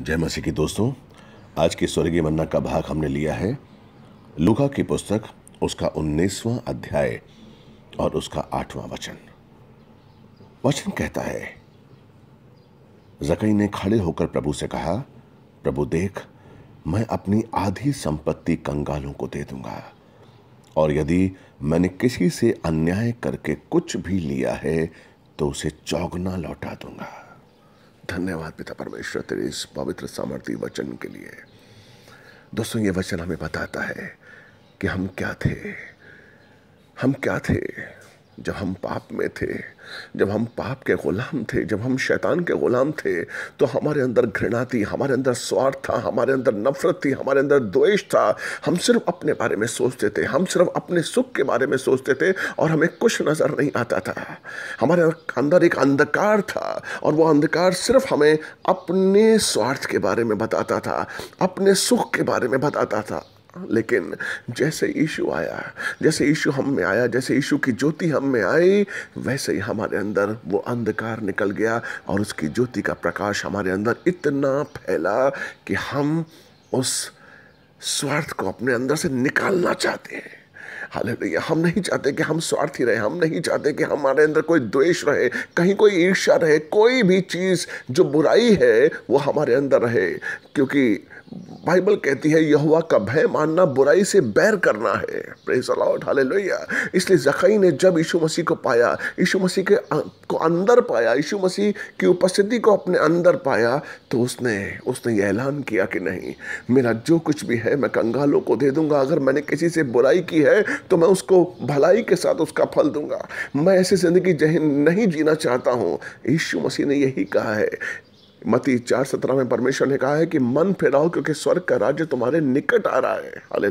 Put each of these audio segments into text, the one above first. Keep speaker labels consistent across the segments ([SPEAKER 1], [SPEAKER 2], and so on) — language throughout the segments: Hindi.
[SPEAKER 1] जय मसीह की दोस्तों आज के स्वर्गीय मन्ना का भाग हमने लिया है लुका की पुस्तक उसका उन्नीसवां अध्याय और उसका आठवां वचन वचन कहता है जकई ने खड़े होकर प्रभु से कहा प्रभु देख मैं अपनी आधी संपत्ति कंगालों को दे दूंगा और यदि मैंने किसी से अन्याय करके कुछ भी लिया है तो उसे चौगना लौटा दूंगा धन्यवाद पिता परमेश्वर तेरे इस पवित्र सामर्थ्य वचन के लिए दोस्तों ये वचन हमें बताता है कि हम क्या थे हम क्या थे जब हम पाप में थे जब हम पाप के ग़ुलाम थे जब हम शैतान के ग़ुलाम थे तो हमारे अंदर घृणा थी हमारे अंदर स्वार्थ था हमारे अंदर नफ़रत थी हमारे अंदर द्वेष था हम सिर्फ अपने बारे में सोचते थे हम सिर्फ अपने सुख के बारे में सोचते थे और हमें कुछ नज़र नहीं आता था हमारे अंदर एक अंधकार था और वो अंधकार सिर्फ हमें अपने स्वार्थ के बारे में बताता था अपने सुख के बारे में बताता था लेकिन जैसे यीशु आया जैसे यीशु हम में आया जैसे यीशु की ज्योति हम में आई वैसे ही हमारे अंदर वो अंधकार निकल गया और उसकी ज्योति का प्रकाश हमारे अंदर इतना फैला कि हम उस स्वार्थ को अपने अंदर से निकालना चाहते हैं हालेलुया हम नहीं चाहते कि हम स्वार्थी रहे हम नहीं चाहते कि हमारे अंदर कोई द्वेष रहे कहीं कोई ईर्ष्या रहे कोई भी चीज़ जो बुराई है वो हमारे अंदर रहे क्योंकि बाइबल कहती है यहुआ का भय मानना बुराई से बैर करना है हालेलुया इसलिए जखई ने जब यीशु मसीह को पाया यीशु मसीह के अं, को अंदर पाया यीशु मसीह की उपस्थिति को अपने अंदर पाया तो उसने उसने यह ऐलान किया कि नहीं मेरा जो कुछ भी है मैं कंगालों को दे दूंगा अगर मैंने किसी से बुराई की है तो मैं उसको भलाई के साथ उसका फल दूंगा मैं ऐसी ज़िंदगी जहन नहीं जीना चाहता हूँ यीशु मसीह ने यही कहा है मती चार सत्रह में परमेश्वर ने कहा है कि मन फेराओ क्योंकि स्वर्ग का राज्य तुम्हारे निकट आ रहा है अले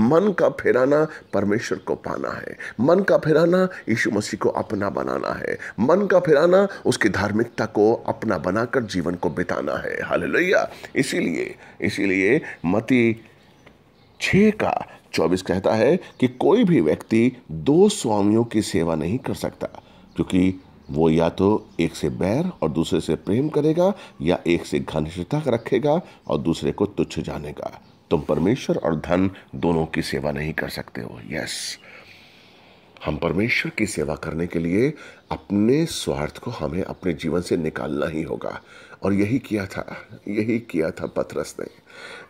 [SPEAKER 1] मन का फेराना परमेश्वर को पाना है मन का फेराना यीशु मसीह को अपना बनाना है मन का फेराना उसकी धार्मिकता को अपना बनाकर जीवन को बिताना है हाल इसीलिए इसीलिए मती छः का चौबीस कहता है कि कोई भी व्यक्ति दो स्वामियों की सेवा नहीं कर सकता क्योंकि वो या तो एक से बैर और दूसरे से प्रेम करेगा या एक से घनिष्ठता रखेगा और दूसरे को तुच्छ जानेगा तुम परमेश्वर और धन दोनों की सेवा नहीं कर सकते हो यस हम परमेश्वर की सेवा करने के लिए अपने स्वार्थ को हमें अपने जीवन से निकालना ही होगा और यही किया था यही किया था पथरस ने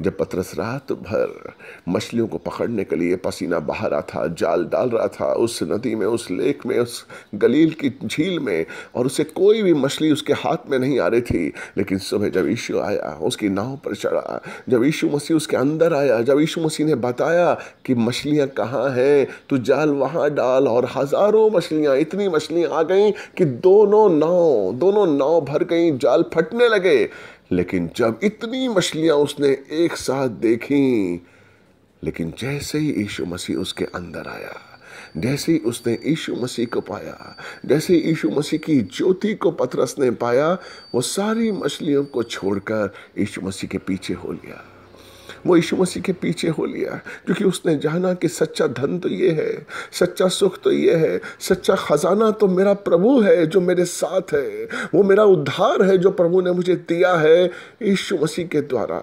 [SPEAKER 1] जब पथरस रात भर मछलियों को पकड़ने के लिए पसीना बहा रहा था जाल डाल रहा था उस नदी में उस लेक में उस गलील की झील में और उसे कोई भी मछली उसके हाथ में नहीं आ रही थी लेकिन सुबह जब यीशु आया उसकी नाव पर चढ़ा जब यीशु मसीह उसके अंदर आया जब यीशु मसीह ने बताया कि मछलियाँ कहाँ हैं तो जाल वहाँ डाल और हज़ारों मछलियाँ इतनी मछलियाँ आ गई कि दोनों नाव दोनों नाव भर गई जाल फटने छूटने लगे लेकिन जब इतनी मछलियां उसने एक साथ देखी लेकिन जैसे ही यीशु मसीह उसके अंदर आया जैसे ही उसने यीशु मसीह को पाया जैसे ही यीशु मसीह की ज्योति को पथरस ने पाया वो सारी मछलियों को छोड़कर यीशु मसीह के पीछे हो लिया वो यीशु मसीह के पीछे हो लिया क्योंकि उसने जाना कि सच्चा धन तो ये है सच्चा सुख तो ये है सच्चा ख़जाना तो मेरा प्रभु है जो मेरे साथ है वो मेरा उद्धार है जो प्रभु ने मुझे दिया है यीशु मसीह के द्वारा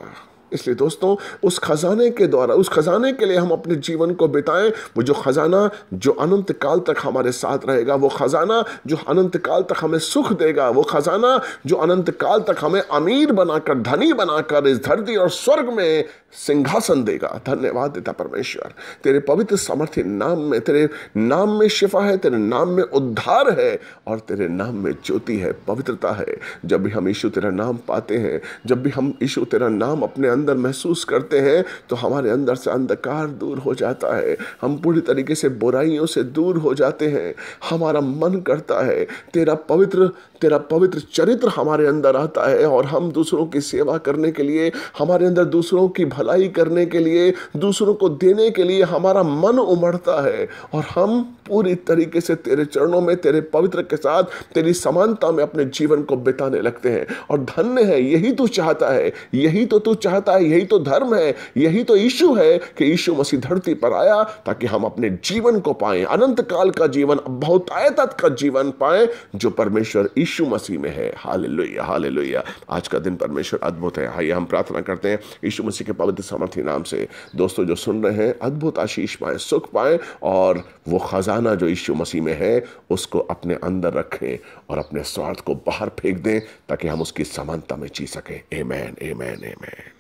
[SPEAKER 1] इसलिए दोस्तों उस खजाने के द्वारा उस खजाने के लिए हम अपने जीवन को बिताएं वो जो खजाना जो अनंत काल तक हमारे साथ रहेगा वो खजाना जो अनंत काल तक हमें सुख देगा वो खजाना जो अनंत काल तक हमें अमीर बनाकर धनी बनाकर इस धरती और स्वर्ग में सिंहासन देगा धन्यवाद देता परमेश्वर तेरे पवित्र समर्थ्य नाम में तेरे नाम में शिफा है तेरे नाम में उद्धार है और तेरे नाम में ज्योति है पवित्रता है जब भी हम यीशु तेरा नाम पाते हैं जब भी हम यीशु तेरा नाम अपने अंदर अंदर महसूस करते हैं तो हमारे अंदर से अंधकार दूर हो जाता है हम पूरी तरीके से बुराइयों से दूर हो जाते हैं हमारा मन करता है तेरा पवित्र तेरा पवित्र चरित्र हमारे अंदर आता है और हम दूसरों की सेवा करने के लिए हमारे अंदर दूसरों की भलाई करने के लिए दूसरों को देने के लिए हमारा मन उमड़ता है और हम पूरी तरीके से तेरे चरणों में तेरे पवित्र के साथ तेरी समानता में अपने जीवन को बिताने लगते हैं और धन्य है यही तू चाहता है यही तो तू चाहता है यही तो धर्म है यही तो यीशु है कि यीशु मसीह धरती पर आया ताकि हम अपने जीवन को पाए अनंत काल का जीवन बहुत आयतत का जीवन पाए जो परमेश्वर यीशु मसीह में है हाल लोहिया आज का दिन परमेश्वर अद्भुत है हाइए हम प्रार्थना करते हैं यीशु मसीह के पवित्र सामर्थ्य नाम से दोस्तों जो सुन रहे हैं अद्भुत आशीष पाए सुख पाए और वो खजाना जो यीशु मसीह में है उसको अपने अंदर रखें और अपने स्वार्थ को बाहर फेंक दें ताकि हम उसकी समानता में जी सकें a man a man a man